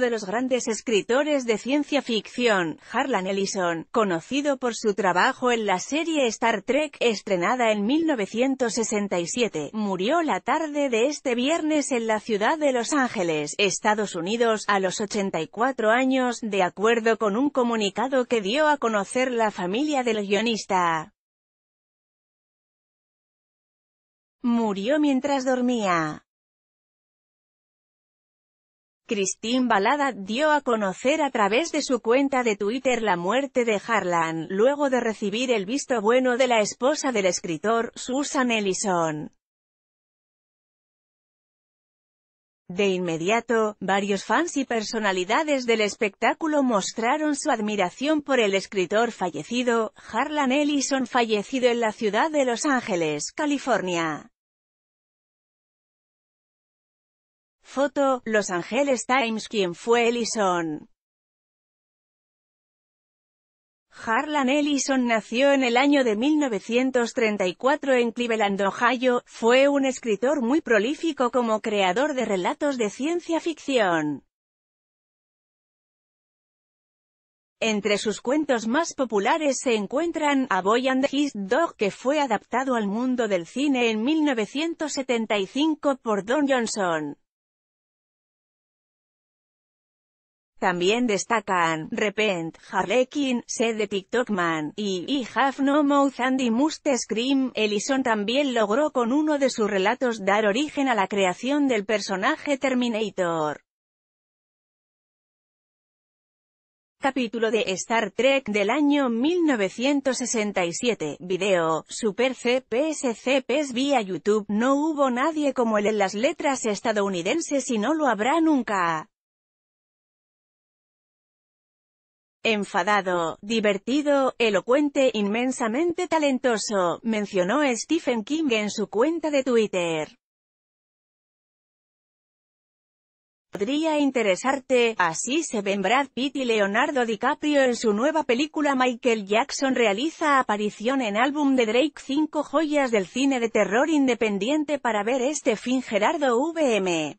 de los grandes escritores de ciencia ficción, Harlan Ellison, conocido por su trabajo en la serie Star Trek, estrenada en 1967, murió la tarde de este viernes en la ciudad de Los Ángeles, Estados Unidos, a los 84 años, de acuerdo con un comunicado que dio a conocer la familia del guionista. Murió mientras dormía. Christine Balada dio a conocer a través de su cuenta de Twitter la muerte de Harlan, luego de recibir el visto bueno de la esposa del escritor, Susan Ellison. De inmediato, varios fans y personalidades del espectáculo mostraron su admiración por el escritor fallecido, Harlan Ellison fallecido en la ciudad de Los Ángeles, California. Foto, Los Angeles Times quien fue Ellison. Harlan Ellison nació en el año de 1934 en Cleveland, Ohio, fue un escritor muy prolífico como creador de relatos de ciencia ficción. Entre sus cuentos más populares se encuentran A Boy and His Dog que fue adaptado al mundo del cine en 1975 por Don Johnson. También destacan, Repent, Harlequin, Sed de TikTok y, y Have No Mouth Andy Must Scream, Ellison también logró con uno de sus relatos dar origen a la creación del personaje Terminator. Capítulo de Star Trek del año 1967, video, Super CPSC vía YouTube, no hubo nadie como él en las letras estadounidenses y no lo habrá nunca. Enfadado, divertido, elocuente, inmensamente talentoso, mencionó Stephen King en su cuenta de Twitter. Podría interesarte, así se ven Brad Pitt y Leonardo DiCaprio en su nueva película Michael Jackson realiza aparición en álbum de Drake 5 joyas del cine de terror independiente para ver este fin Gerardo VM.